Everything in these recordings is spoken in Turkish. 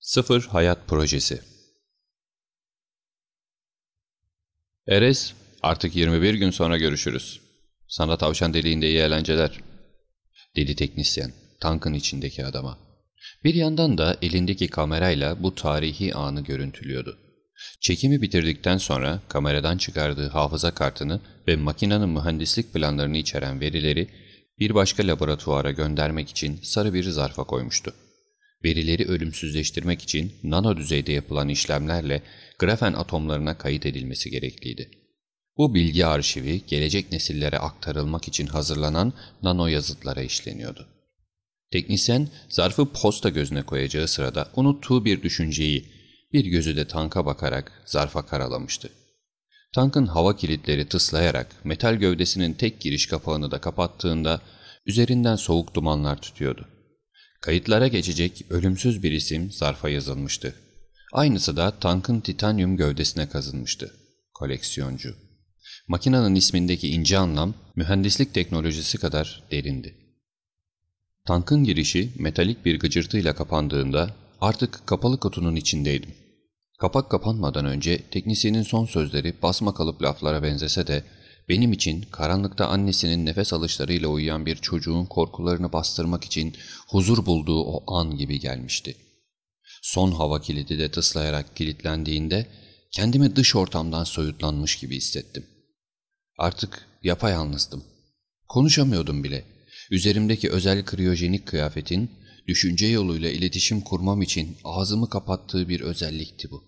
Sıfır Hayat Projesi Erez, artık 21 gün sonra görüşürüz. Sana tavşan deliğinde iyi eğlenceler. Dedi teknisyen, tankın içindeki adama. Bir yandan da elindeki kamerayla bu tarihi anı görüntülüyordu. Çekimi bitirdikten sonra kameradan çıkardığı hafıza kartını ve makinenin mühendislik planlarını içeren verileri bir başka laboratuvara göndermek için sarı bir zarfa koymuştu verileri ölümsüzleştirmek için nano düzeyde yapılan işlemlerle grafen atomlarına kayıt edilmesi gerekliydi. Bu bilgi arşivi gelecek nesillere aktarılmak için hazırlanan nano yazıtlara işleniyordu. Teknisyen zarfı posta gözüne koyacağı sırada unuttuğu bir düşünceyi bir gözü de tanka bakarak zarfa karalamıştı. Tankın hava kilitleri tıslayarak metal gövdesinin tek giriş kapağını da kapattığında üzerinden soğuk dumanlar tutuyordu. Kayıtlara geçecek ölümsüz bir isim zarfa yazılmıştı. Aynısı da tankın titanyum gövdesine kazınmıştı. Koleksiyoncu. Makinanın ismindeki ince anlam mühendislik teknolojisi kadar derindi. Tankın girişi metalik bir gıcırtıyla kapandığında artık kapalı kutunun içindeydim. Kapak kapanmadan önce teknisyenin son sözleri basma kalıp laflara benzese de benim için karanlıkta annesinin nefes alışlarıyla uyuyan bir çocuğun korkularını bastırmak için huzur bulduğu o an gibi gelmişti. Son hava kilidi de tıslayarak kilitlendiğinde kendimi dış ortamdan soyutlanmış gibi hissettim. Artık yapayalnızdım. Konuşamıyordum bile. Üzerimdeki özel kriyojenik kıyafetin düşünce yoluyla iletişim kurmam için ağzımı kapattığı bir özellikti bu.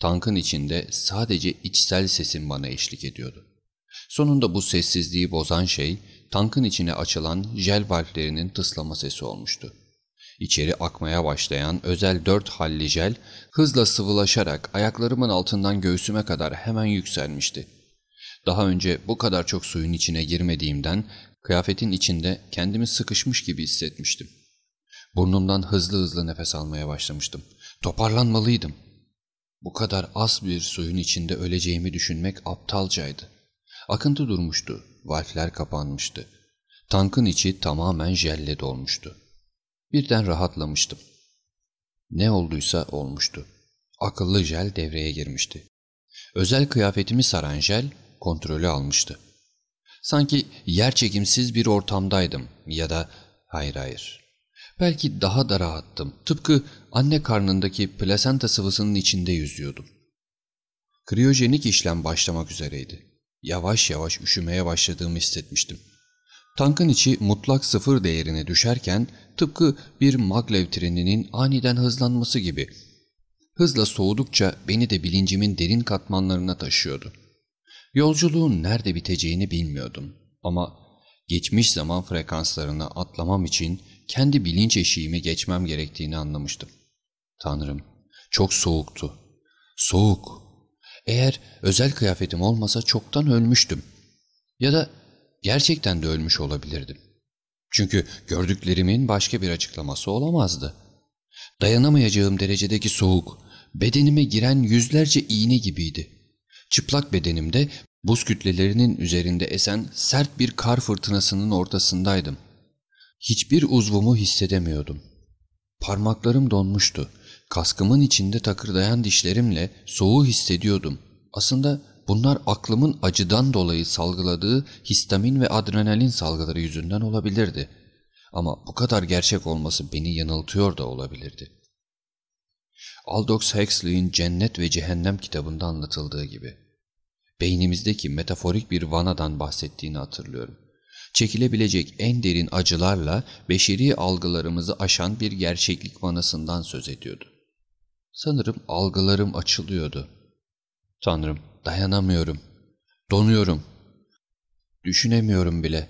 Tankın içinde sadece içsel sesim bana eşlik ediyordu. Sonunda bu sessizliği bozan şey tankın içine açılan jel valflerinin tıslama sesi olmuştu. İçeri akmaya başlayan özel dört halli jel hızla sıvılaşarak ayaklarımın altından göğsüme kadar hemen yükselmişti. Daha önce bu kadar çok suyun içine girmediğimden kıyafetin içinde kendimi sıkışmış gibi hissetmiştim. Burnumdan hızlı hızlı nefes almaya başlamıştım. Toparlanmalıydım. Bu kadar az bir suyun içinde öleceğimi düşünmek aptalcaydı. Akıntı durmuştu, valfler kapanmıştı. Tankın içi tamamen jelle dolmuştu. Birden rahatlamıştım. Ne olduysa olmuştu. Akıllı jel devreye girmişti. Özel kıyafetimi saran jel kontrolü almıştı. Sanki yer çekimsiz bir ortamdaydım ya da hayır hayır. Belki daha da rahattım. Tıpkı anne karnındaki plasenta sıvısının içinde yüzüyordum. Kriyojenik işlem başlamak üzereydi. Yavaş yavaş üşümeye başladığımı hissetmiştim. Tankın içi mutlak sıfır değerine düşerken tıpkı bir maglev treninin aniden hızlanması gibi. Hızla soğudukça beni de bilincimin derin katmanlarına taşıyordu. Yolculuğun nerede biteceğini bilmiyordum ama geçmiş zaman frekanslarına atlamam için kendi bilinç eşiğimi geçmem gerektiğini anlamıştım. Tanrım, çok soğuktu. Soğuk. Eğer özel kıyafetim olmasa çoktan ölmüştüm. Ya da gerçekten de ölmüş olabilirdim. Çünkü gördüklerimin başka bir açıklaması olamazdı. Dayanamayacağım derecedeki soğuk, bedenime giren yüzlerce iğne gibiydi. Çıplak bedenimde buz kütlelerinin üzerinde esen sert bir kar fırtınasının ortasındaydım. Hiçbir uzvumu hissedemiyordum. Parmaklarım donmuştu Kaskımın içinde takırdayan dişlerimle soğuğu hissediyordum. Aslında bunlar aklımın acıdan dolayı salgıladığı histamin ve adrenalin salgıları yüzünden olabilirdi. Ama bu kadar gerçek olması beni yanıltıyor da olabilirdi. Aldous Huxley'in Cennet ve Cehennem kitabında anlatıldığı gibi. Beynimizdeki metaforik bir vanadan bahsettiğini hatırlıyorum. Çekilebilecek en derin acılarla beşeri algılarımızı aşan bir gerçeklik vanasından söz ediyordu. Sanırım algılarım açılıyordu. Tanrım dayanamıyorum. Donuyorum. Düşünemiyorum bile.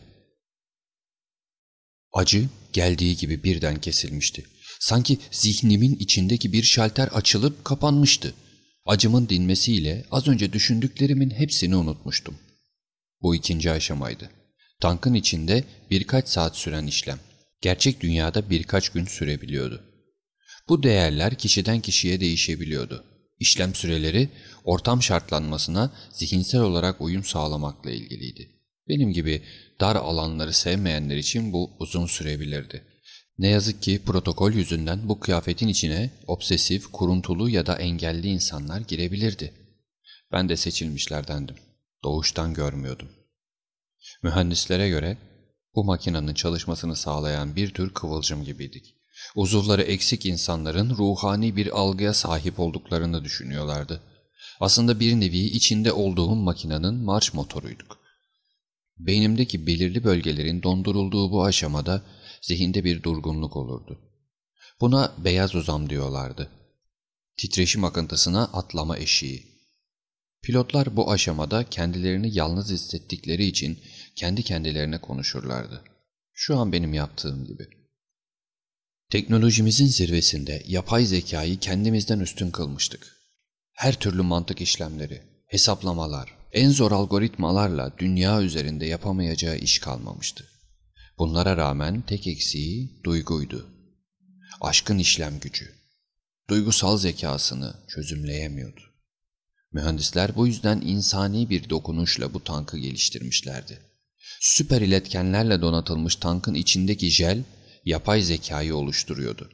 Acı geldiği gibi birden kesilmişti. Sanki zihnimin içindeki bir şalter açılıp kapanmıştı. Acımın dinmesiyle az önce düşündüklerimin hepsini unutmuştum. Bu ikinci aşamaydı. Tankın içinde birkaç saat süren işlem. Gerçek dünyada birkaç gün sürebiliyordu. Bu değerler kişiden kişiye değişebiliyordu. İşlem süreleri ortam şartlanmasına zihinsel olarak uyum sağlamakla ilgiliydi. Benim gibi dar alanları sevmeyenler için bu uzun sürebilirdi. Ne yazık ki protokol yüzünden bu kıyafetin içine obsesif, kuruntulu ya da engelli insanlar girebilirdi. Ben de seçilmişlerdendim. Doğuştan görmüyordum. Mühendislere göre bu makinenin çalışmasını sağlayan bir tür kıvılcım gibiydik. Uzuvları eksik insanların ruhani bir algıya sahip olduklarını düşünüyorlardı. Aslında bir nevi içinde olduğum makinenin marş motoruyduk. Beynimdeki belirli bölgelerin dondurulduğu bu aşamada zihinde bir durgunluk olurdu. Buna beyaz uzam diyorlardı. Titreşim akıntısına atlama eşiği. Pilotlar bu aşamada kendilerini yalnız hissettikleri için kendi kendilerine konuşurlardı. Şu an benim yaptığım gibi.'' Teknolojimizin zirvesinde yapay zekayı kendimizden üstün kılmıştık. Her türlü mantık işlemleri, hesaplamalar, en zor algoritmalarla dünya üzerinde yapamayacağı iş kalmamıştı. Bunlara rağmen tek eksiği duyguydu. Aşkın işlem gücü. Duygusal zekasını çözümleyemiyordu. Mühendisler bu yüzden insani bir dokunuşla bu tankı geliştirmişlerdi. Süper iletkenlerle donatılmış tankın içindeki jel yapay zekayı oluşturuyordu.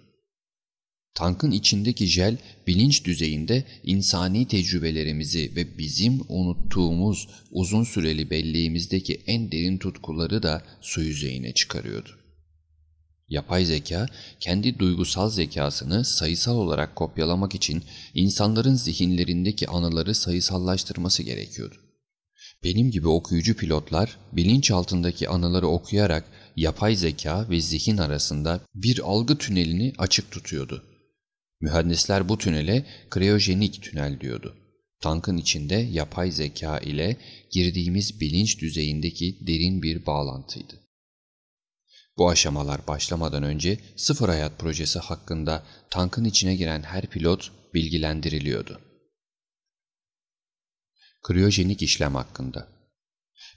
Tankın içindeki jel bilinç düzeyinde insani tecrübelerimizi ve bizim unuttuğumuz uzun süreli belleğimizdeki en derin tutkuları da su yüzeyine çıkarıyordu. Yapay zeka kendi duygusal zekasını sayısal olarak kopyalamak için insanların zihinlerindeki anıları sayısallaştırması gerekiyordu. Benim gibi okuyucu pilotlar bilinç altındaki anıları okuyarak yapay zeka ve zihin arasında bir algı tünelini açık tutuyordu. Mühendisler bu tünele kriyojenik tünel diyordu. Tankın içinde yapay zeka ile girdiğimiz bilinç düzeyindeki derin bir bağlantıydı. Bu aşamalar başlamadan önce Sıfır Hayat projesi hakkında tankın içine giren her pilot bilgilendiriliyordu. Kriyojenik işlem hakkında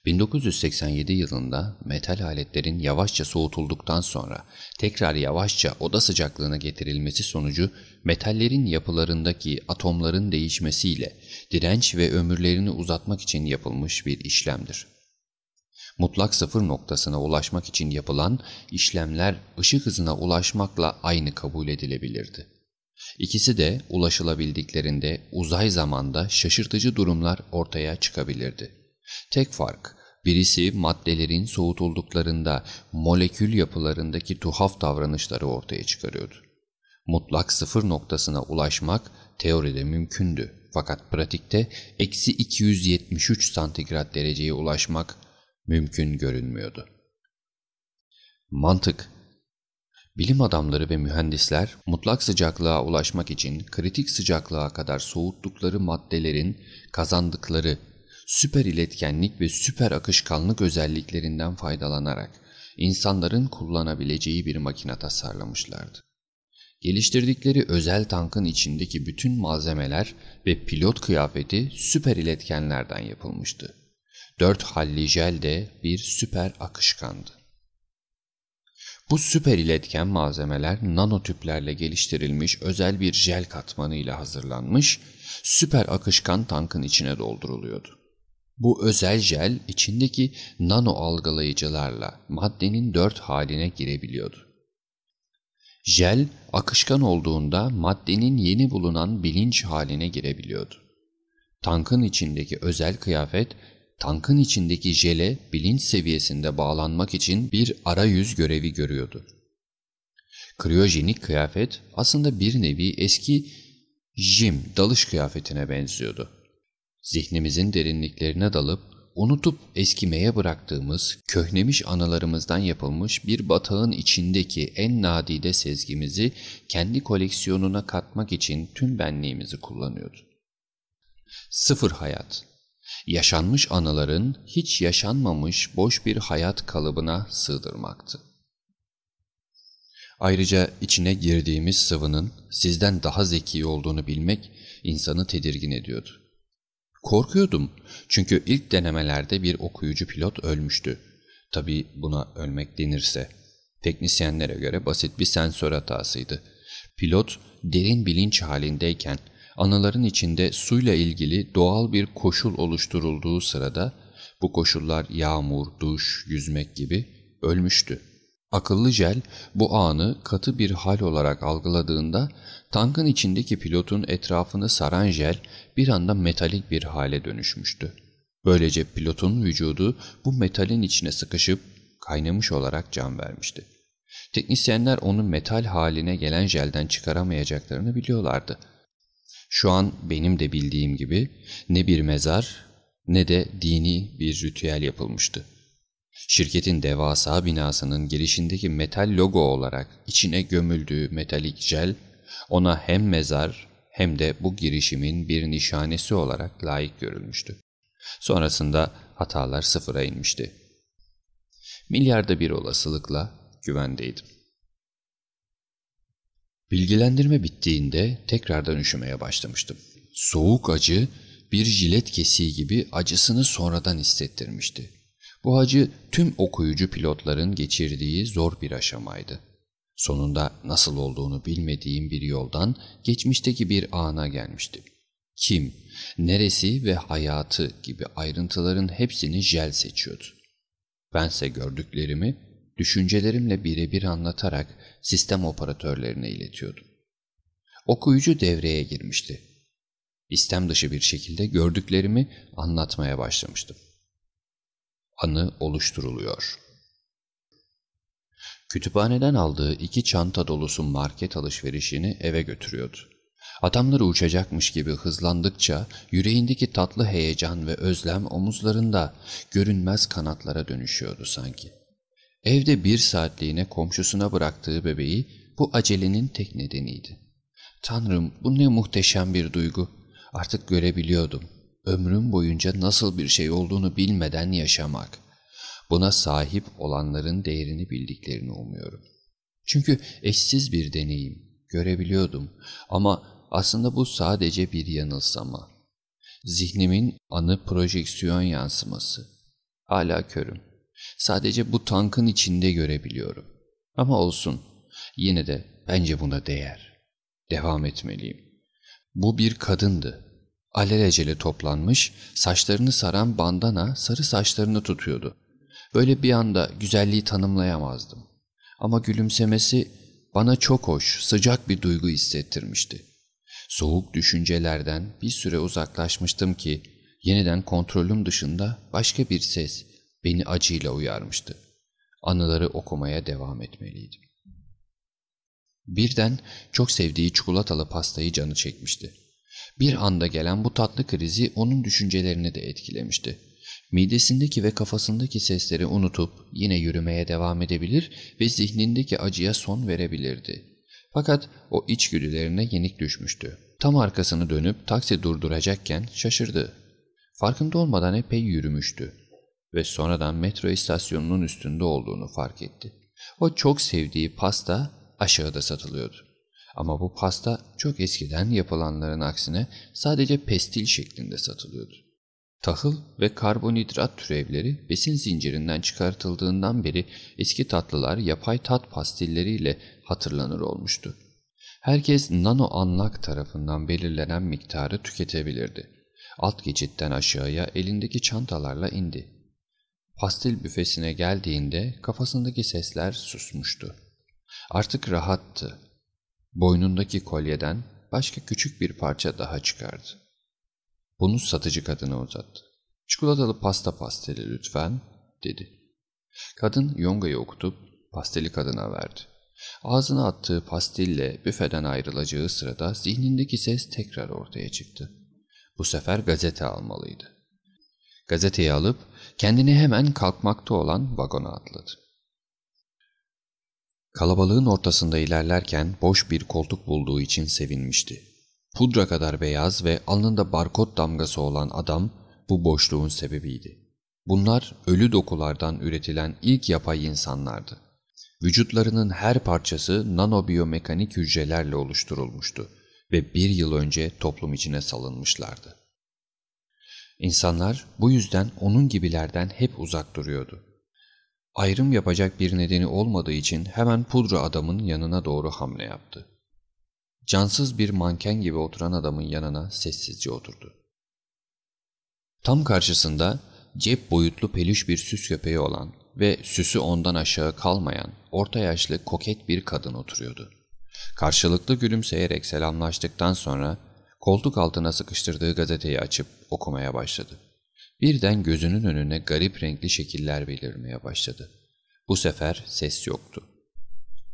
1987 yılında metal aletlerin yavaşça soğutulduktan sonra tekrar yavaşça oda sıcaklığına getirilmesi sonucu metallerin yapılarındaki atomların değişmesiyle direnç ve ömürlerini uzatmak için yapılmış bir işlemdir. Mutlak sıfır noktasına ulaşmak için yapılan işlemler ışık hızına ulaşmakla aynı kabul edilebilirdi. İkisi de ulaşılabildiklerinde uzay zamanda şaşırtıcı durumlar ortaya çıkabilirdi. Tek fark birisi maddelerin soğutulduklarında molekül yapılarındaki tuhaf davranışları ortaya çıkarıyordu. Mutlak sıfır noktasına ulaşmak teoride mümkündü fakat pratikte eksi 273 santigrat dereceye ulaşmak mümkün görünmüyordu. Mantık Bilim adamları ve mühendisler mutlak sıcaklığa ulaşmak için kritik sıcaklığa kadar soğuttukları maddelerin kazandıkları süper iletkenlik ve süper akışkanlık özelliklerinden faydalanarak insanların kullanabileceği bir makine tasarlamışlardı. Geliştirdikleri özel tankın içindeki bütün malzemeler ve pilot kıyafeti süper iletkenlerden yapılmıştı. Dört halli jel de bir süper akışkandı. Bu süper iletken malzemeler nanotüplerle geliştirilmiş özel bir jel katmanı ile hazırlanmış, süper akışkan tankın içine dolduruluyordu. Bu özel jel içindeki nano algılayıcılarla maddenin dört haline girebiliyordu. Jel akışkan olduğunda maddenin yeni bulunan bilinç haline girebiliyordu. Tankın içindeki özel kıyafet, tankın içindeki jele bilinç seviyesinde bağlanmak için bir arayüz görevi görüyordu. Kriyojenik kıyafet aslında bir nevi eski jim dalış kıyafetine benziyordu. Zihnimizin derinliklerine dalıp unutup eskimeye bıraktığımız, köhnemiş anılarımızdan yapılmış bir batağın içindeki en nadide sezgimizi kendi koleksiyonuna katmak için tüm benliğimizi kullanıyordu. Sıfır hayat Yaşanmış anıların hiç yaşanmamış boş bir hayat kalıbına sığdırmaktı. Ayrıca içine girdiğimiz sıvının sizden daha zeki olduğunu bilmek insanı tedirgin ediyordu. Korkuyordum çünkü ilk denemelerde bir okuyucu pilot ölmüştü. Tabi buna ölmek denirse. Teknisyenlere göre basit bir sensör hatasıydı. Pilot derin bilinç halindeyken anıların içinde suyla ilgili doğal bir koşul oluşturulduğu sırada bu koşullar yağmur, duş, yüzmek gibi ölmüştü. Akıllı jel bu anı katı bir hal olarak algıladığında Tankın içindeki pilotun etrafını saran jel bir anda metalik bir hale dönüşmüştü. Böylece pilotun vücudu bu metalin içine sıkışıp kaynamış olarak can vermişti. Teknisyenler onu metal haline gelen jelden çıkaramayacaklarını biliyorlardı. Şu an benim de bildiğim gibi ne bir mezar ne de dini bir ritüel yapılmıştı. Şirketin devasa binasının girişindeki metal logo olarak içine gömüldüğü metalik jel ona hem mezar hem de bu girişimin bir nişanesi olarak layık görülmüştü. Sonrasında hatalar sıfıra inmişti. Milyarda bir olasılıkla güvendeydim. Bilgilendirme bittiğinde tekrardan üşümeye başlamıştım. Soğuk acı bir jilet kesiği gibi acısını sonradan hissettirmişti. Bu acı tüm okuyucu pilotların geçirdiği zor bir aşamaydı. Sonunda nasıl olduğunu bilmediğim bir yoldan geçmişteki bir ana gelmişti. Kim, neresi ve hayatı gibi ayrıntıların hepsini jel seçiyordu. Bense gördüklerimi düşüncelerimle birebir anlatarak sistem operatörlerine iletiyordum. Okuyucu devreye girmişti. İstem dışı bir şekilde gördüklerimi anlatmaya başlamıştım. Anı oluşturuluyor.'' Kütüphaneden aldığı iki çanta dolusu market alışverişini eve götürüyordu. Adamları uçacakmış gibi hızlandıkça yüreğindeki tatlı heyecan ve özlem omuzlarında görünmez kanatlara dönüşüyordu sanki. Evde bir saatliğine komşusuna bıraktığı bebeği bu acelenin tek nedeniydi. Tanrım bu ne muhteşem bir duygu. Artık görebiliyordum. Ömrüm boyunca nasıl bir şey olduğunu bilmeden yaşamak buna sahip olanların değerini bildiklerini umuyorum. Çünkü eşsiz bir deneyim, görebiliyordum ama aslında bu sadece bir yanılsama. Zihnimin anı projeksiyon yansıması. Hala körüm. Sadece bu tankın içinde görebiliyorum. Ama olsun, yine de bence buna değer. Devam etmeliyim. Bu bir kadındı. Alelacele toplanmış, saçlarını saran bandana sarı saçlarını tutuyordu. Böyle bir anda güzelliği tanımlayamazdım. Ama gülümsemesi bana çok hoş, sıcak bir duygu hissettirmişti. Soğuk düşüncelerden bir süre uzaklaşmıştım ki yeniden kontrolüm dışında başka bir ses beni acıyla uyarmıştı. Anıları okumaya devam etmeliydim. Birden çok sevdiği çikolatalı pastayı canı çekmişti. Bir anda gelen bu tatlı krizi onun düşüncelerini de etkilemişti. Midesindeki ve kafasındaki sesleri unutup yine yürümeye devam edebilir ve zihnindeki acıya son verebilirdi. Fakat o içgüdülerine yenik düşmüştü. Tam arkasını dönüp taksi durduracakken şaşırdı. Farkında olmadan epey yürümüştü ve sonradan metro istasyonunun üstünde olduğunu fark etti. O çok sevdiği pasta aşağıda satılıyordu. Ama bu pasta çok eskiden yapılanların aksine sadece pestil şeklinde satılıyordu. Tahıl ve karbonhidrat türevleri besin zincirinden çıkartıldığından beri eski tatlılar yapay tat pastilleriyle hatırlanır olmuştu. Herkes nano anlak tarafından belirlenen miktarı tüketebilirdi. Alt geçitten aşağıya elindeki çantalarla indi. Pastil büfesine geldiğinde kafasındaki sesler susmuştu. Artık rahattı. Boynundaki kolyeden başka küçük bir parça daha çıkardı. Bunu satıcı kadına uzattı. Çikolatalı pasta pasteli lütfen dedi. Kadın yongayı okutup pasteli kadına verdi. Ağzına attığı pastille büfeden ayrılacağı sırada zihnindeki ses tekrar ortaya çıktı. Bu sefer gazete almalıydı. Gazeteyi alıp kendini hemen kalkmakta olan vagona atladı. Kalabalığın ortasında ilerlerken boş bir koltuk bulduğu için sevinmişti. Pudra kadar beyaz ve alnında barkod damgası olan adam bu boşluğun sebebiydi. Bunlar ölü dokulardan üretilen ilk yapay insanlardı. Vücutlarının her parçası nanobiyomekanik hücrelerle oluşturulmuştu ve bir yıl önce toplum içine salınmışlardı. İnsanlar bu yüzden onun gibilerden hep uzak duruyordu. Ayrım yapacak bir nedeni olmadığı için hemen pudra adamın yanına doğru hamle yaptı cansız bir manken gibi oturan adamın yanına sessizce oturdu. Tam karşısında cep boyutlu peluş bir süs köpeği olan ve süsü ondan aşağı kalmayan orta yaşlı koket bir kadın oturuyordu. Karşılıklı gülümseyerek selamlaştıktan sonra koltuk altına sıkıştırdığı gazeteyi açıp okumaya başladı. Birden gözünün önüne garip renkli şekiller belirmeye başladı. Bu sefer ses yoktu.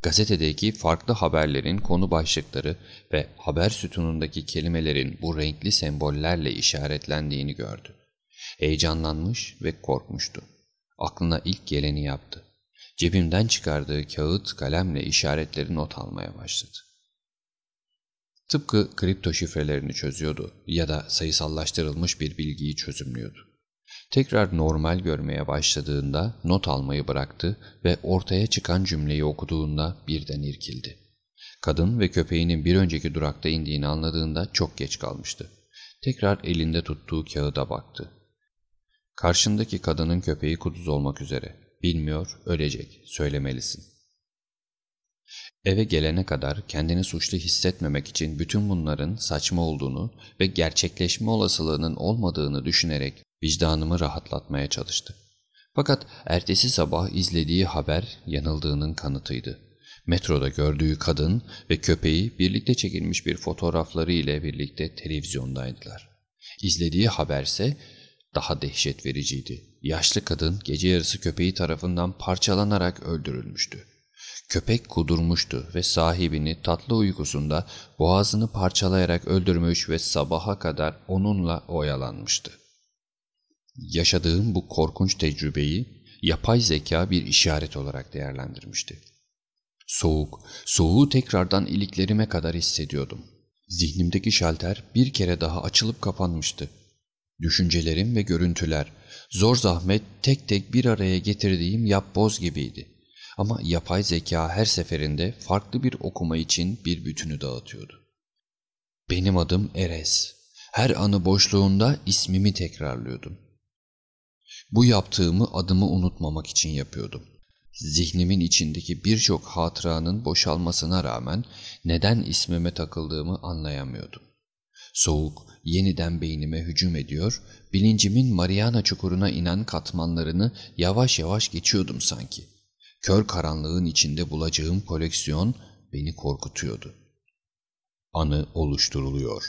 Gazetedeki farklı haberlerin konu başlıkları ve haber sütunundaki kelimelerin bu renkli sembollerle işaretlendiğini gördü. Heyecanlanmış ve korkmuştu. Aklına ilk geleni yaptı. Cebimden çıkardığı kağıt kalemle işaretleri not almaya başladı. Tıpkı kripto şifrelerini çözüyordu ya da sayısallaştırılmış bir bilgiyi çözümlüyordu. Tekrar normal görmeye başladığında not almayı bıraktı ve ortaya çıkan cümleyi okuduğunda birden irkildi. Kadın ve köpeğinin bir önceki durakta indiğini anladığında çok geç kalmıştı. Tekrar elinde tuttuğu kağıda baktı. Karşındaki kadının köpeği kuduz olmak üzere. Bilmiyor, ölecek. Söylemelisin. Eve gelene kadar kendini suçlu hissetmemek için bütün bunların saçma olduğunu ve gerçekleşme olasılığının olmadığını düşünerek Vicdanımı rahatlatmaya çalıştı. Fakat ertesi sabah izlediği haber yanıldığının kanıtıydı. Metroda gördüğü kadın ve köpeği birlikte çekilmiş bir fotoğrafları ile birlikte televizyondaydılar. İzlediği haberse daha dehşet vericiydi. Yaşlı kadın gece yarısı köpeği tarafından parçalanarak öldürülmüştü. Köpek kudurmuştu ve sahibini tatlı uykusunda boğazını parçalayarak öldürmüş ve sabaha kadar onunla oyalanmıştı. Yaşadığım bu korkunç tecrübeyi yapay zeka bir işaret olarak değerlendirmişti. Soğuk, soğuğu tekrardan iliklerime kadar hissediyordum. Zihnimdeki şalter bir kere daha açılıp kapanmıştı. Düşüncelerim ve görüntüler, zor zahmet tek tek bir araya getirdiğim yapboz gibiydi. Ama yapay zeka her seferinde farklı bir okuma için bir bütünü dağıtıyordu. Benim adım Eres. Her anı boşluğunda ismimi tekrarlıyordum. Bu yaptığımı adımı unutmamak için yapıyordum. Zihnimin içindeki birçok hatıranın boşalmasına rağmen neden ismime takıldığımı anlayamıyordum. Soğuk yeniden beynime hücum ediyor, bilincimin Mariana çukuruna inen katmanlarını yavaş yavaş geçiyordum sanki. Kör karanlığın içinde bulacağım koleksiyon beni korkutuyordu. Anı oluşturuluyor.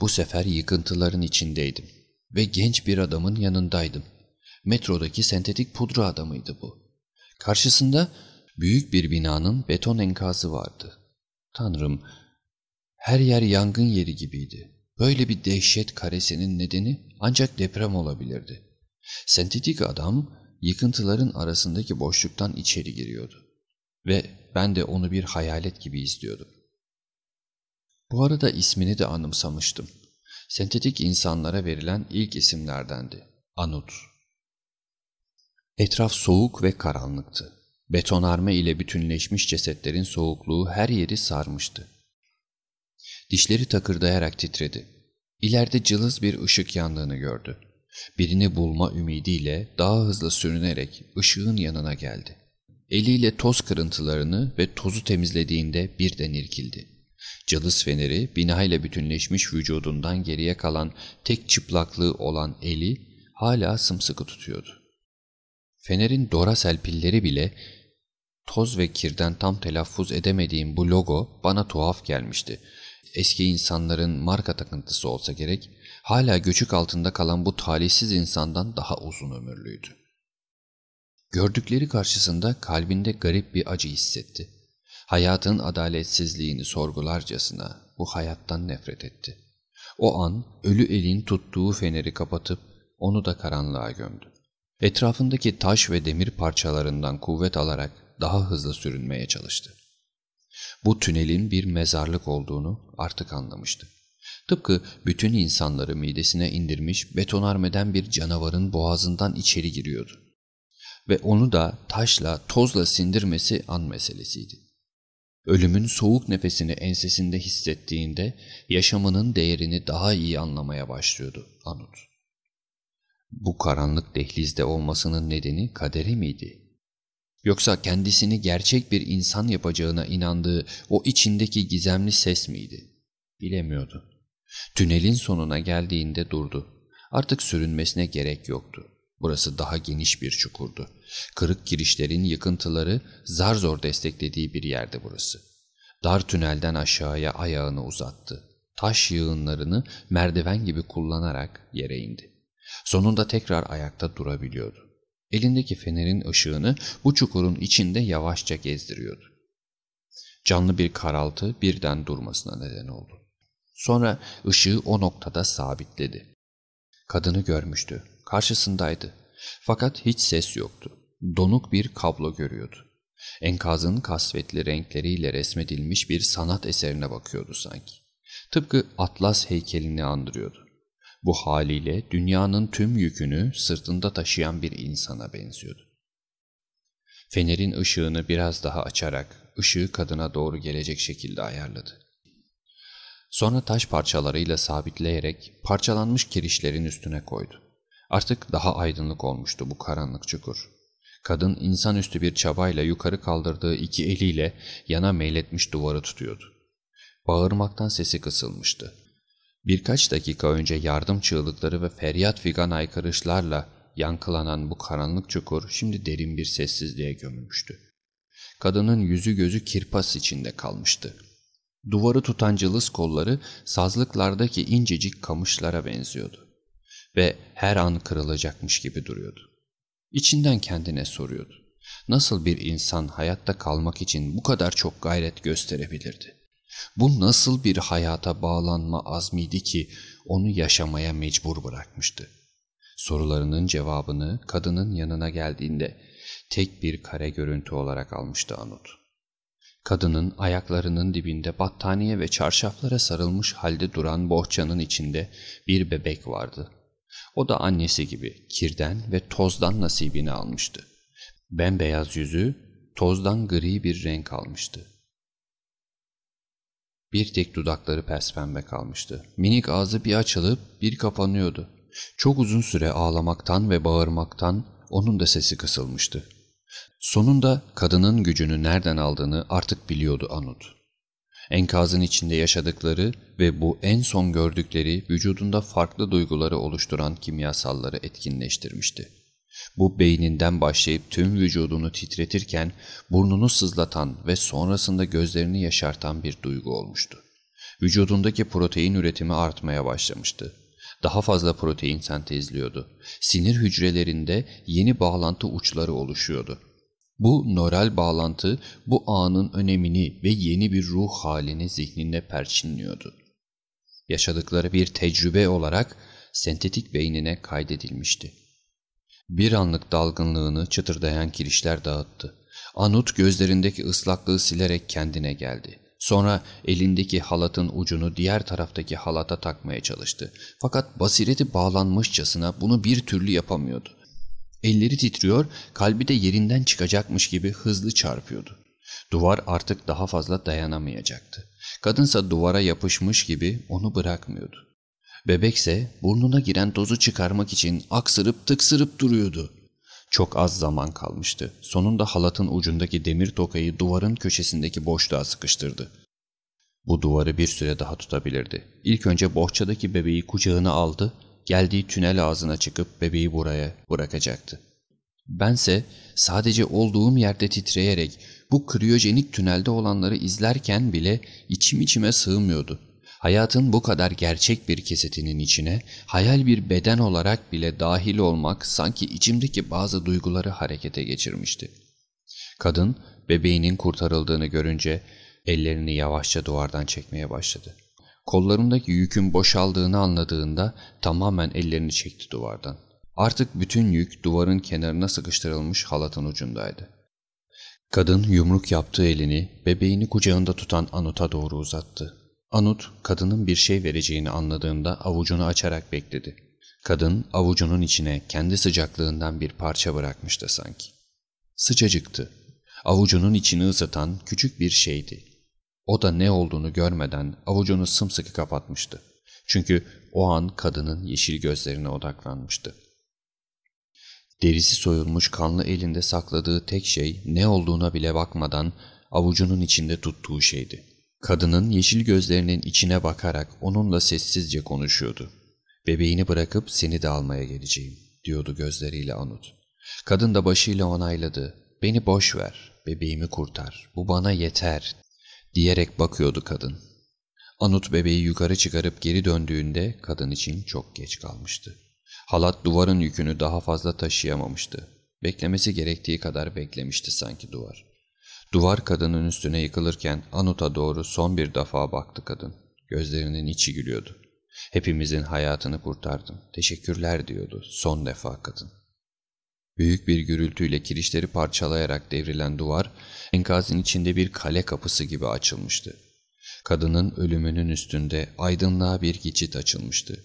Bu sefer yıkıntıların içindeydim ve genç bir adamın yanındaydım. Metrodaki sentetik pudra adamıydı bu. Karşısında büyük bir binanın beton enkazı vardı. Tanrım, her yer yangın yeri gibiydi. Böyle bir dehşet karesinin nedeni ancak deprem olabilirdi. Sentetik adam yıkıntıların arasındaki boşluktan içeri giriyordu. Ve ben de onu bir hayalet gibi izliyordum. Bu arada ismini de anımsamıştım sentetik insanlara verilen ilk isimlerdendi. Anut. Etraf soğuk ve karanlıktı. Betonarme ile bütünleşmiş cesetlerin soğukluğu her yeri sarmıştı. Dişleri takırdayarak titredi. İleride cılız bir ışık yandığını gördü. Birini bulma ümidiyle daha hızlı sürünerek ışığın yanına geldi. Eliyle toz kırıntılarını ve tozu temizlediğinde birden irkildi. Cılız feneri binayla bütünleşmiş vücudundan geriye kalan tek çıplaklığı olan eli hala sımsıkı tutuyordu. Fenerin dorasel pilleri bile toz ve kirden tam telaffuz edemediğim bu logo bana tuhaf gelmişti. Eski insanların marka takıntısı olsa gerek hala göçük altında kalan bu talihsiz insandan daha uzun ömürlüydü. Gördükleri karşısında kalbinde garip bir acı hissetti hayatın adaletsizliğini sorgularcasına bu hayattan nefret etti. O an ölü elin tuttuğu feneri kapatıp onu da karanlığa gömdü. Etrafındaki taş ve demir parçalarından kuvvet alarak daha hızlı sürünmeye çalıştı. Bu tünelin bir mezarlık olduğunu artık anlamıştı. Tıpkı bütün insanları midesine indirmiş betonarmeden bir canavarın boğazından içeri giriyordu. Ve onu da taşla, tozla sindirmesi an meselesiydi ölümün soğuk nefesini ensesinde hissettiğinde yaşamının değerini daha iyi anlamaya başlıyordu Anut. Bu karanlık dehlizde olmasının nedeni kaderi miydi? Yoksa kendisini gerçek bir insan yapacağına inandığı o içindeki gizemli ses miydi? Bilemiyordu. Tünelin sonuna geldiğinde durdu. Artık sürünmesine gerek yoktu. Burası daha geniş bir çukurdu. Kırık girişlerin yıkıntıları zar zor desteklediği bir yerde burası. Dar tünelden aşağıya ayağını uzattı. Taş yığınlarını merdiven gibi kullanarak yere indi. Sonunda tekrar ayakta durabiliyordu. Elindeki fenerin ışığını bu çukurun içinde yavaşça gezdiriyordu. Canlı bir karaltı birden durmasına neden oldu. Sonra ışığı o noktada sabitledi. Kadını görmüştü Karşısındaydı. Fakat hiç ses yoktu. Donuk bir kablo görüyordu. Enkazın kasvetli renkleriyle resmedilmiş bir sanat eserine bakıyordu sanki. Tıpkı Atlas heykelini andırıyordu. Bu haliyle dünyanın tüm yükünü sırtında taşıyan bir insana benziyordu. Fenerin ışığını biraz daha açarak ışığı kadına doğru gelecek şekilde ayarladı. Sonra taş parçalarıyla sabitleyerek parçalanmış kirişlerin üstüne koydu. Artık daha aydınlık olmuştu bu karanlık çukur. Kadın insanüstü bir çabayla yukarı kaldırdığı iki eliyle yana meyletmiş duvarı tutuyordu. Bağırmaktan sesi kısılmıştı. Birkaç dakika önce yardım çığlıkları ve feryat figan aykırışlarla yankılanan bu karanlık çukur şimdi derin bir sessizliğe gömülmüştü. Kadının yüzü gözü kirpas içinde kalmıştı. Duvarı tutan cılız kolları sazlıklardaki incecik kamışlara benziyordu ve her an kırılacakmış gibi duruyordu. İçinden kendine soruyordu. Nasıl bir insan hayatta kalmak için bu kadar çok gayret gösterebilirdi? Bu nasıl bir hayata bağlanma azmiydi ki onu yaşamaya mecbur bırakmıştı? Sorularının cevabını kadının yanına geldiğinde tek bir kare görüntü olarak almıştı Anut. Kadının ayaklarının dibinde battaniye ve çarşaflara sarılmış halde duran bohçanın içinde bir bebek vardı. O da annesi gibi kirden ve tozdan nasibini almıştı. Bembeyaz yüzü tozdan gri bir renk almıştı. Bir tek dudakları perspembe kalmıştı. Minik ağzı bir açılıp bir kapanıyordu. Çok uzun süre ağlamaktan ve bağırmaktan onun da sesi kısılmıştı. Sonunda kadının gücünü nereden aldığını artık biliyordu Anut. Enkazın içinde yaşadıkları ve bu en son gördükleri vücudunda farklı duyguları oluşturan kimyasalları etkinleştirmişti. Bu beyninden başlayıp tüm vücudunu titretirken burnunu sızlatan ve sonrasında gözlerini yaşartan bir duygu olmuştu. Vücudundaki protein üretimi artmaya başlamıştı. Daha fazla protein sentezliyordu. Sinir hücrelerinde yeni bağlantı uçları oluşuyordu bu nöral bağlantı bu anın önemini ve yeni bir ruh halini zihninde perçinliyordu. Yaşadıkları bir tecrübe olarak sentetik beynine kaydedilmişti. Bir anlık dalgınlığını çıtırdayan kirişler dağıttı. Anut gözlerindeki ıslaklığı silerek kendine geldi. Sonra elindeki halatın ucunu diğer taraftaki halata takmaya çalıştı. Fakat basireti bağlanmışçasına bunu bir türlü yapamıyordu. Elleri titriyor, kalbi de yerinden çıkacakmış gibi hızlı çarpıyordu. Duvar artık daha fazla dayanamayacaktı. Kadınsa duvara yapışmış gibi onu bırakmıyordu. Bebekse burnuna giren tozu çıkarmak için aksırıp tıksırıp duruyordu. Çok az zaman kalmıştı. Sonunda halatın ucundaki demir tokayı duvarın köşesindeki boşluğa sıkıştırdı. Bu duvarı bir süre daha tutabilirdi. İlk önce bohçadaki bebeği kucağına aldı, geldiği tünel ağzına çıkıp bebeği buraya bırakacaktı. Bense sadece olduğum yerde titreyerek bu kriyojenik tünelde olanları izlerken bile içim içime sığmıyordu. Hayatın bu kadar gerçek bir kesetinin içine hayal bir beden olarak bile dahil olmak sanki içimdeki bazı duyguları harekete geçirmişti. Kadın bebeğinin kurtarıldığını görünce ellerini yavaşça duvardan çekmeye başladı. Kollarımdaki yükün boşaldığını anladığında tamamen ellerini çekti duvardan. Artık bütün yük duvarın kenarına sıkıştırılmış halatın ucundaydı. Kadın yumruk yaptığı elini bebeğini kucağında tutan Anut'a doğru uzattı. Anut kadının bir şey vereceğini anladığında avucunu açarak bekledi. Kadın avucunun içine kendi sıcaklığından bir parça bırakmıştı sanki. Sıcacıktı. Avucunun içini ısıtan küçük bir şeydi. O da ne olduğunu görmeden avucunu sımsıkı kapatmıştı. Çünkü o an kadının yeşil gözlerine odaklanmıştı. Derisi soyulmuş kanlı elinde sakladığı tek şey ne olduğuna bile bakmadan avucunun içinde tuttuğu şeydi. Kadının yeşil gözlerinin içine bakarak onunla sessizce konuşuyordu. Bebeğini bırakıp seni de almaya geleceğim diyordu gözleriyle Anut. Kadın da başıyla onayladı. Beni boş ver, bebeğimi kurtar, bu bana yeter diyerek bakıyordu kadın. Anut bebeği yukarı çıkarıp geri döndüğünde kadın için çok geç kalmıştı. Halat duvarın yükünü daha fazla taşıyamamıştı. Beklemesi gerektiği kadar beklemişti sanki duvar. Duvar kadının üstüne yıkılırken Anut'a doğru son bir defa baktı kadın. Gözlerinin içi gülüyordu. Hepimizin hayatını kurtardın. Teşekkürler diyordu son defa kadın. Büyük bir gürültüyle kirişleri parçalayarak devrilen duvar enkazın içinde bir kale kapısı gibi açılmıştı. Kadının ölümünün üstünde aydınlığa bir geçit açılmıştı.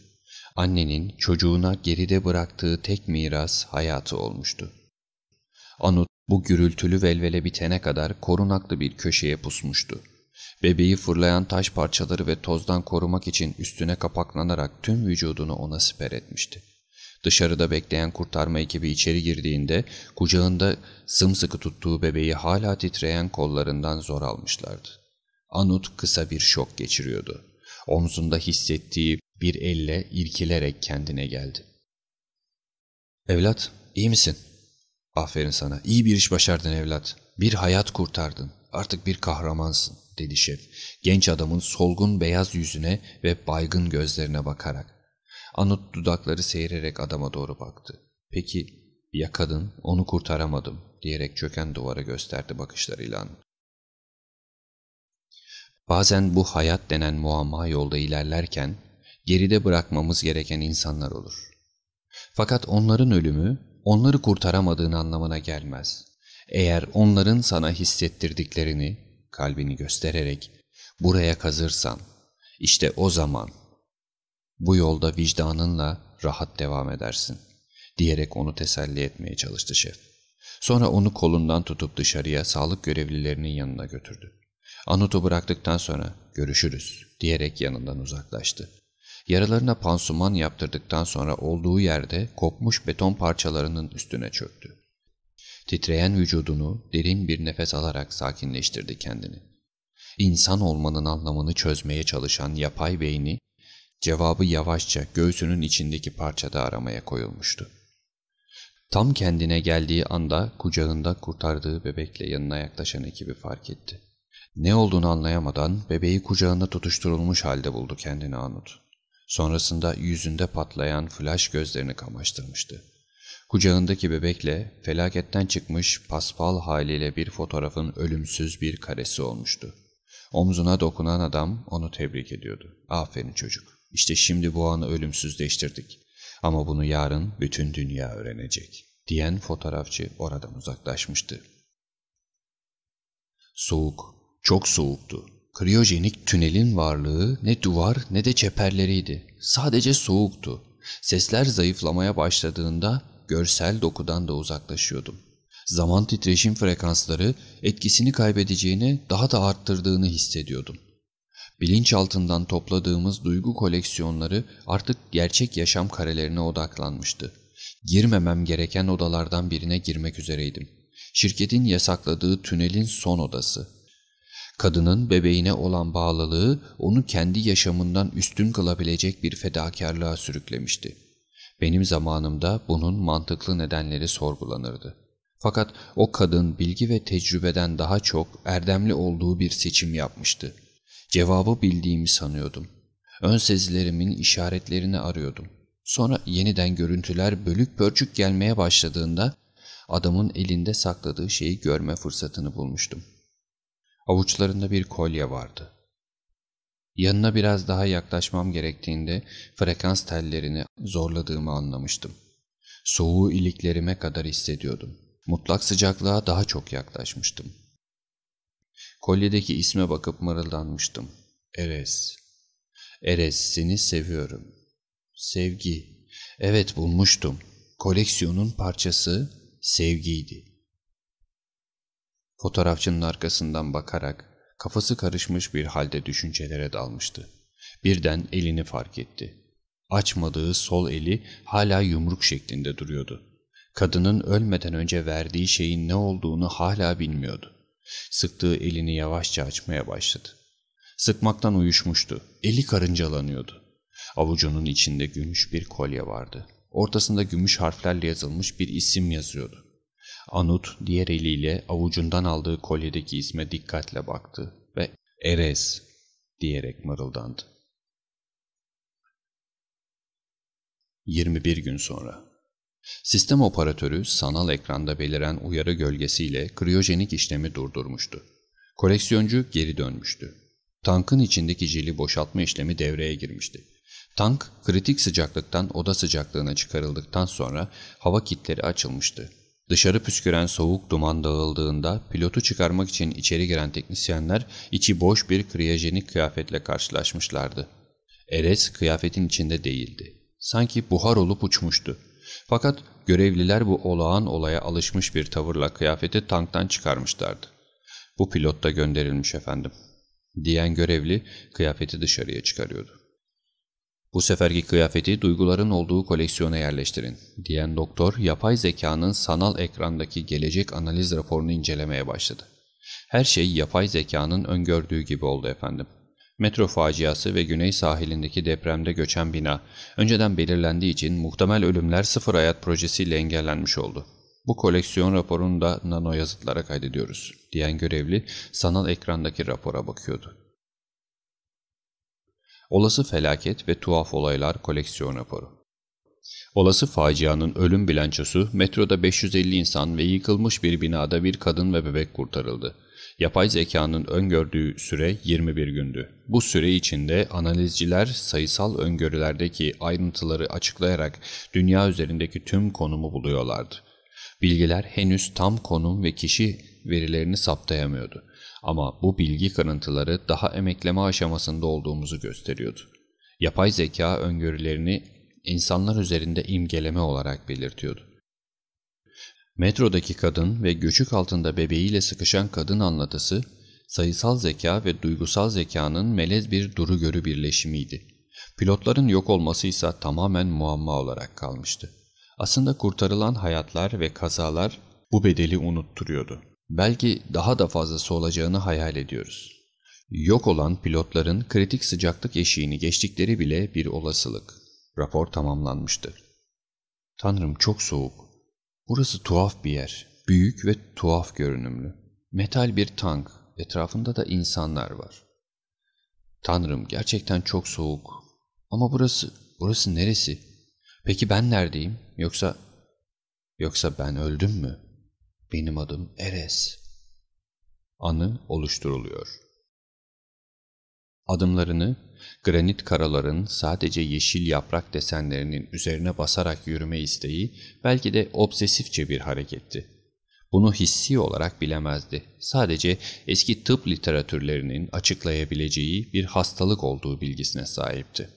Annenin çocuğuna geride bıraktığı tek miras hayatı olmuştu. Anut bu gürültülü velvele bitene kadar korunaklı bir köşeye pusmuştu. Bebeği fırlayan taş parçaları ve tozdan korumak için üstüne kapaklanarak tüm vücudunu ona siper etmişti. Dışarıda bekleyen kurtarma ekibi içeri girdiğinde kucağında sımsıkı tuttuğu bebeği hala titreyen kollarından zor almışlardı. Anut kısa bir şok geçiriyordu. Omzunda hissettiği bir elle irkilerek kendine geldi. ''Evlat, iyi misin?'' ''Aferin sana, iyi bir iş başardın evlat. Bir hayat kurtardın. Artık bir kahramansın.'' dedi şef, genç adamın solgun beyaz yüzüne ve baygın gözlerine bakarak. Anut dudakları seyirerek adama doğru baktı. Peki ya kadın onu kurtaramadım diyerek çöken duvara gösterdi bakışlarıyla Anut. Bazen bu hayat denen muamma yolda ilerlerken geride bırakmamız gereken insanlar olur. Fakat onların ölümü onları kurtaramadığın anlamına gelmez. Eğer onların sana hissettirdiklerini, kalbini göstererek buraya kazırsan, işte o zaman bu yolda vicdanınla rahat devam edersin diyerek onu teselli etmeye çalıştı şef. Sonra onu kolundan tutup dışarıya sağlık görevlilerinin yanına götürdü. Anut'u bıraktıktan sonra görüşürüz diyerek yanından uzaklaştı. Yaralarına pansuman yaptırdıktan sonra olduğu yerde kopmuş beton parçalarının üstüne çöktü. Titreyen vücudunu derin bir nefes alarak sakinleştirdi kendini. İnsan olmanın anlamını çözmeye çalışan yapay beyni Cevabı yavaşça göğsünün içindeki parçada aramaya koyulmuştu. Tam kendine geldiği anda kucağında kurtardığı bebekle yanına yaklaşan ekibi fark etti. Ne olduğunu anlayamadan bebeği kucağında tutuşturulmuş halde buldu kendini Anut. Sonrasında yüzünde patlayan flash gözlerini kamaştırmıştı. Kucağındaki bebekle felaketten çıkmış paspal haliyle bir fotoğrafın ölümsüz bir karesi olmuştu. Omzuna dokunan adam onu tebrik ediyordu. Aferin çocuk. İşte şimdi bu anı ölümsüzleştirdik. Ama bunu yarın bütün dünya öğrenecek. Diyen fotoğrafçı oradan uzaklaşmıştı. Soğuk, çok soğuktu. Kriyojenik tünelin varlığı ne duvar ne de çeperleriydi. Sadece soğuktu. Sesler zayıflamaya başladığında görsel dokudan da uzaklaşıyordum. Zaman titreşim frekansları etkisini kaybedeceğini daha da arttırdığını hissediyordum. Bilinçaltından topladığımız duygu koleksiyonları artık gerçek yaşam karelerine odaklanmıştı. Girmemem gereken odalardan birine girmek üzereydim. Şirketin yasakladığı tünelin son odası. Kadının bebeğine olan bağlılığı onu kendi yaşamından üstün kılabilecek bir fedakarlığa sürüklemişti. Benim zamanımda bunun mantıklı nedenleri sorgulanırdı. Fakat o kadın bilgi ve tecrübeden daha çok erdemli olduğu bir seçim yapmıştı. Cevabı bildiğimi sanıyordum. Ön sezilerimin işaretlerini arıyordum. Sonra yeniden görüntüler bölük pörçük gelmeye başladığında adamın elinde sakladığı şeyi görme fırsatını bulmuştum. Avuçlarında bir kolye vardı. Yanına biraz daha yaklaşmam gerektiğinde frekans tellerini zorladığımı anlamıştım. Soğuğu iliklerime kadar hissediyordum. Mutlak sıcaklığa daha çok yaklaşmıştım. Kolyedeki isme bakıp mırıldanmıştım. Eres. Eres seni seviyorum. Sevgi. Evet bulmuştum. Koleksiyonun parçası sevgiydi. Fotoğrafçının arkasından bakarak kafası karışmış bir halde düşüncelere dalmıştı. Birden elini fark etti. Açmadığı sol eli hala yumruk şeklinde duruyordu. Kadının ölmeden önce verdiği şeyin ne olduğunu hala bilmiyordu. Sıktığı elini yavaşça açmaya başladı. Sıkmaktan uyuşmuştu. Eli karıncalanıyordu. Avucunun içinde gümüş bir kolye vardı. Ortasında gümüş harflerle yazılmış bir isim yazıyordu. Anut diğer eliyle avucundan aldığı kolyedeki isme dikkatle baktı ve Erez diyerek mırıldandı. 21 gün sonra Sistem operatörü sanal ekranda beliren uyarı gölgesiyle kriyojenik işlemi durdurmuştu. Koleksiyoncu geri dönmüştü. Tankın içindeki jili boşaltma işlemi devreye girmişti. Tank kritik sıcaklıktan oda sıcaklığına çıkarıldıktan sonra hava kitleri açılmıştı. Dışarı püsküren soğuk duman dağıldığında pilotu çıkarmak için içeri giren teknisyenler içi boş bir kriyojenik kıyafetle karşılaşmışlardı. Eres kıyafetin içinde değildi. Sanki buhar olup uçmuştu. Fakat görevliler bu olağan olaya alışmış bir tavırla kıyafeti tanktan çıkarmışlardı. Bu pilot da gönderilmiş efendim. Diyen görevli kıyafeti dışarıya çıkarıyordu. Bu seferki kıyafeti duyguların olduğu koleksiyona yerleştirin diyen doktor yapay zekanın sanal ekrandaki gelecek analiz raporunu incelemeye başladı. Her şey yapay zekanın öngördüğü gibi oldu efendim. Metro faciası ve güney sahilindeki depremde göçen bina, önceden belirlendiği için muhtemel ölümler sıfır hayat projesiyle engellenmiş oldu. Bu koleksiyon raporunu da nano yazıtlara kaydediyoruz, diyen görevli sanal ekrandaki rapora bakıyordu. Olası felaket ve tuhaf olaylar koleksiyon raporu. Olası facianın ölüm bilançosu metroda 550 insan ve yıkılmış bir binada bir kadın ve bebek kurtarıldı. Yapay zekanın öngördüğü süre 21 gündü. Bu süre içinde analizciler sayısal öngörülerdeki ayrıntıları açıklayarak dünya üzerindeki tüm konumu buluyorlardı. Bilgiler henüz tam konum ve kişi verilerini saptayamıyordu. Ama bu bilgi kırıntıları daha emekleme aşamasında olduğumuzu gösteriyordu. Yapay zeka öngörülerini insanlar üzerinde imgeleme olarak belirtiyordu. Metrodaki kadın ve göçük altında bebeğiyle sıkışan kadın anlatısı, sayısal zeka ve duygusal zekanın melez bir duru görü birleşimiydi. Pilotların yok olması ise tamamen muamma olarak kalmıştı. Aslında kurtarılan hayatlar ve kazalar bu bedeli unutturuyordu. Belki daha da fazlası olacağını hayal ediyoruz. Yok olan pilotların kritik sıcaklık eşiğini geçtikleri bile bir olasılık. Rapor tamamlanmıştı. Tanrım çok soğuk. Burası tuhaf bir yer. Büyük ve tuhaf görünümlü. Metal bir tank. Etrafında da insanlar var. Tanrım gerçekten çok soğuk. Ama burası, burası neresi? Peki ben neredeyim? Yoksa, yoksa ben öldüm mü? Benim adım Eres. Anı oluşturuluyor. Adımlarını granit karaların sadece yeşil yaprak desenlerinin üzerine basarak yürüme isteği belki de obsesifçe bir hareketti. Bunu hissi olarak bilemezdi. Sadece eski tıp literatürlerinin açıklayabileceği bir hastalık olduğu bilgisine sahipti.